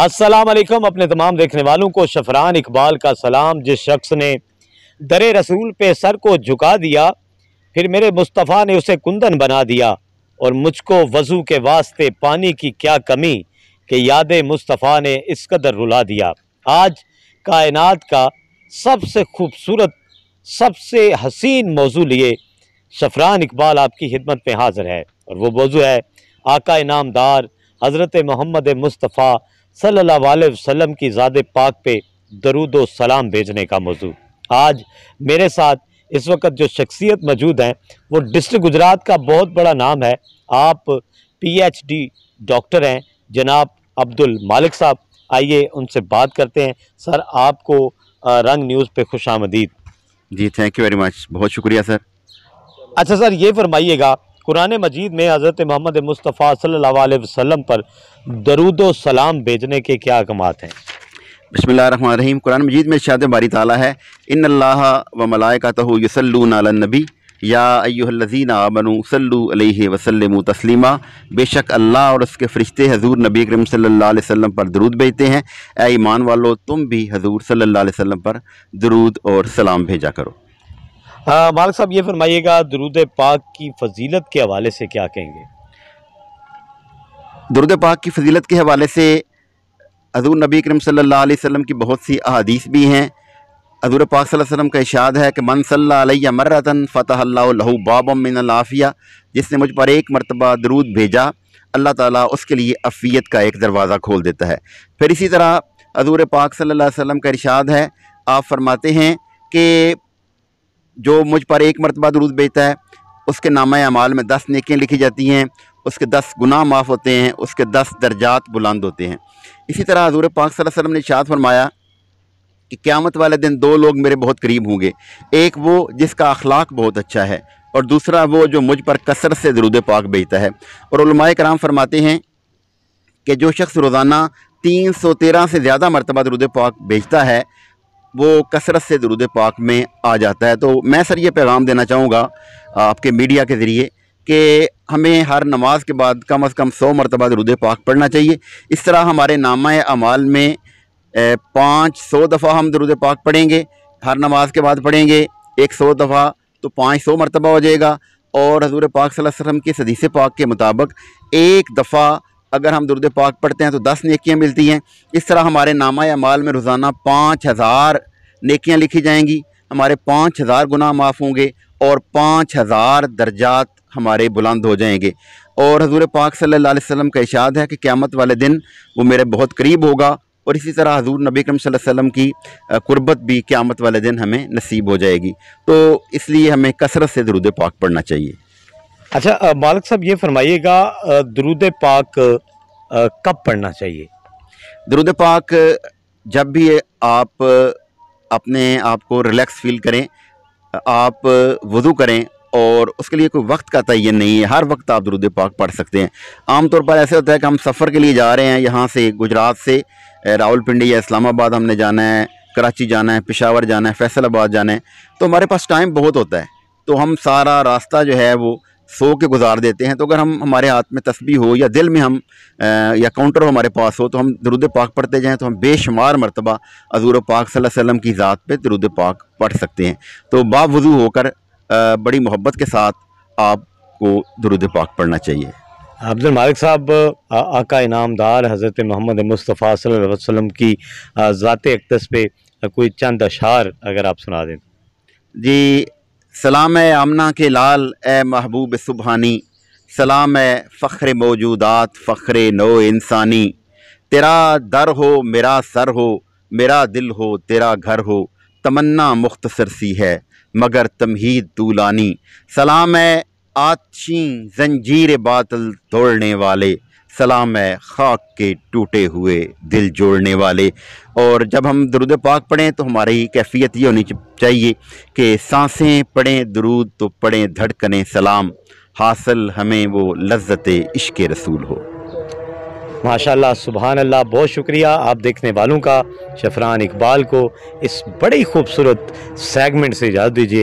अस्सलाम वालेकुम अपने तमाम देखने वालों को शफरान इकबाल का सलाम जिस शख्स ने दर रसूल पे सर को झुका दिया फिर मेरे मुस्तफ़ा ने उसे कुंदन बना दिया और मुझको वज़ू के वास्ते पानी की क्या कमी कि याद मुस्तफ़ा ने इस कदर रुला दिया आज कायनात का सबसे खूबसूरत सबसे हसीन मौजू लिए शफरान इकबाल आपकी खिदमत में हाजिर है और वो मौजू है आका इनामदार हज़रत मोहम्मद मुस्तफ़ा सल्लल्लाहु अलैहि वसल्लम की ज़ात पाक पे दरुद सलाम भेजने का मौजू आज मेरे साथ इस वक्त जो शख्सियत मौजूद हैं वो डिस्ट्रिक्ट गुजरात का बहुत बड़ा नाम है आप पीएचडी डॉक्टर हैं जनाब अब्दुल मालिक साहब आइए उनसे बात करते हैं सर आपको रंग न्यूज़ पे खुश आमदीद जी थैंक यू वेरी मच बहुत शुक्रिया सर अच्छा सर ये फरमाइएगा कुरान मजीद में हज़रत मोहम्मद मुस्तफ़ा सल्ला वसम पर दरुद सलाम भेजने के क्या अहकाम हैं बसमीम कुरान मजीद में शाद बारी ताला है इन अल्लाह व मलायकत यसल्लनबी या अयुल्लजीन आमनु सल्लु वसलम तस्लिमा बेशक अल्लाह और उसके फ़रिश्ते हजूर नबी करम सल्लल्लाहु पर दरूद भेजते हैं ए ईमान वालो तुम भी हजूर सल्ला वसम पर दरूद और सलाम भेजा करो हाँ, मालिक साहब ये फरमाइएगा दरुद पाक की फजीलत के हवाले से क्या कहेंगे दरुद पाक की फजीलत के हवाले से हजूर नबी करम सल्ला वसम की बहुत सी अहादीस भी हैं हजूर पाक वसम का इशाद है कि मन सल्ला मर्रतन फ़तः लहू बाब जिसने मुझ पर एक मरतबा दरूद भेजा अल्लाह ताला उसके लिए अफीयत का एक दरवाज़ा खोल देता है फिर इसी तरह हजूर पाक सल्ला वसम का इरशाद है आप फरमाते हैं कि जो मुझ पर एक मरतबा दरूद बेचता है उसके नामा अमाल में दस नेकियाँ लिखी जाती हैं उसके दस गुनाह माफ़ होते हैं उसके दस दर्जात बुलंद होते हैं इसी तरह हजूर पाक वसल्लम ने शाद फरमाया कि क़्यामत वाले दिन दो लोग मेरे बहुत करीब होंगे एक वो जिसका अखलाक बहुत अच्छा है और दूसरा वो जो मुझ पर कसरत से दरूद पाक बेचता है और कराम फरमाते हैं कि जो शख्स रोज़ाना तीन सौ तेरह से ज़्यादा मरतबा दरुद पाक बेचता है वो कसरत से दरुद पाक में आ जाता है तो मैं सर ये पैगाम देना चाहूँगा आपके मीडिया के ज़रिए कि हमें हर नमाज के बाद कम अज़ कम सौ मरतबा दरुद पाक पढ़ना चाहिए इस तरह हमारे नामा अमाल में पाँच सौ दफ़ा हम दरुद पाक पढ़ेंगे हर नमाज के बाद पढ़ेंगे एक सौ दफ़ा तो पाँच सौ मरतबा हो जाएगा और हजूर पाक वसल्लम के सदीस पाक के मुताबिक एक दफ़ा अगर हम दुरुद पाक पढ़ते हैं तो दस नेकियाँ मिलती हैं इस तरह हमारे नामा या माल में रोज़ाना पाँच हज़ार नेकियाँ लिखी जाएंगी हमारे पाँच हज़ार गुनाह माफ़ होंगे और पाँच हज़ार दर्जात हमारे बुलंद हो जाएंगे और हजूर पाक सल्ला वसम का इशाद है कि क़्यामत वाले दिन वो मेरे बहुत करीब होगा और इसी तरह हजूर नबी करम वसम की कुर्बत भी क़्यामत वाले दिन हमें नसीब हो जाएगी तो इसलिए हमें कसरत से दरुद पाक पढ़ना चाहिए अच्छा मालिक साहब ये फरमाइएगा दरूद पाक कब पढ़ना चाहिए दरूद पाक जब भी आप अपने आप को रिलैक्स फील करें आप वज़ू करें और उसके लिए कोई वक्त का तयन नहीं है हर वक्त आप दरुद पाक पढ़ सकते हैं आमतौर पर ऐसे होता है कि हम सफ़र के लिए जा रहे हैं यहाँ से गुजरात से रावलपिंडी या इस्लामाबाद हमने जाना है कराची जाना है पिशावर जाना है फैसलाबाद जाना है तो हमारे पास टाइम बहुत होता है तो हम सारा रास्ता जो है वो सो के गुजार देते हैं तो अगर हम हमारे हाथ में तस्बी हो या दिल में हम आ, या काउंटर हो हमारे पास हो तो हम दरुद पाक पढ़ते जाएँ तो हम बेशुमार मरतबा हजूर पाक वसम की ज़ात पे दरुद पाक पढ़ सकते हैं तो बावजू होकर बड़ी मोहब्बत के साथ आपको दरुद पाक पढ़ना चाहिए अब्दुल मालिक साहब आका इनामदार हज़रत मोहम्मद मुस्तफ़ा सल्लल्लाहु की ज़ात अकदस पे कोई चंद अशार अगर आप सुना दें जी सलाम आमना के लाल ए महबूब सुबहानी सलाम फ़ख्र मौजूदात फ़ख्र नो इंसानी तेरा दर हो मेरा सर हो मेरा दिल हो तेरा घर हो तमन्ना मुख्तसर सी है मगर तमहीद तूलानी सलाम आतशी जंजीर बातल तोड़ने वाले सलाम है खाक के टूटे हुए दिल जोड़ने वाले और जब हम दरुद पाक पढ़ें तो हमारी कैफियत ये होनी चाहिए कि सांसें पढ़ें दरूद तो पढ़ें धड़कने सलाम हासिल हमें वो लज्जत इश्क रसूल हो माशाल्लाह सुबहान अल्लाह बहुत शुक्रिया आप देखने वालों का शफरान इकबाल को इस बड़े खूबसूरत सेगमेंट से इजाज़त दीजिए